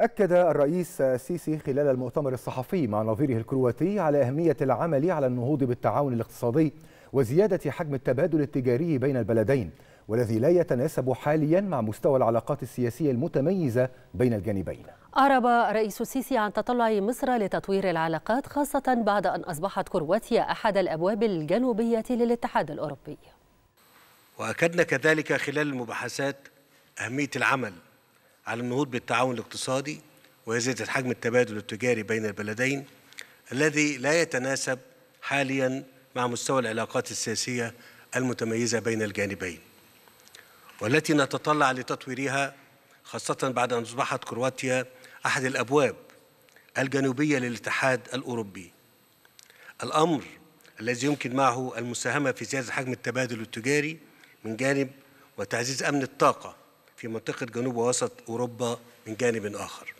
أكد الرئيس السيسي خلال المؤتمر الصحفي مع نظيره الكرواتي على أهمية العمل على النهوض بالتعاون الاقتصادي وزيادة حجم التبادل التجاري بين البلدين والذي لا يتناسب حاليا مع مستوى العلاقات السياسية المتميزة بين الجانبين أعرب رئيس السيسي عن تطلع مصر لتطوير العلاقات خاصة بعد أن أصبحت كرواتيا أحد الأبواب الجنوبية للاتحاد الأوروبي وأكدنا كذلك خلال المباحثات أهمية العمل على النهوض بالتعاون الاقتصادي وزيادة حجم التبادل التجاري بين البلدين الذي لا يتناسب حاليا مع مستوى العلاقات السياسية المتميزة بين الجانبين والتي نتطلع لتطويرها خاصة بعد أن أصبحت كرواتيا أحد الأبواب الجنوبية للاتحاد الأوروبي الأمر الذي يمكن معه المساهمة في زيادة حجم التبادل التجاري من جانب وتعزيز أمن الطاقة في منطقة جنوب ووسط أوروبا من جانب آخر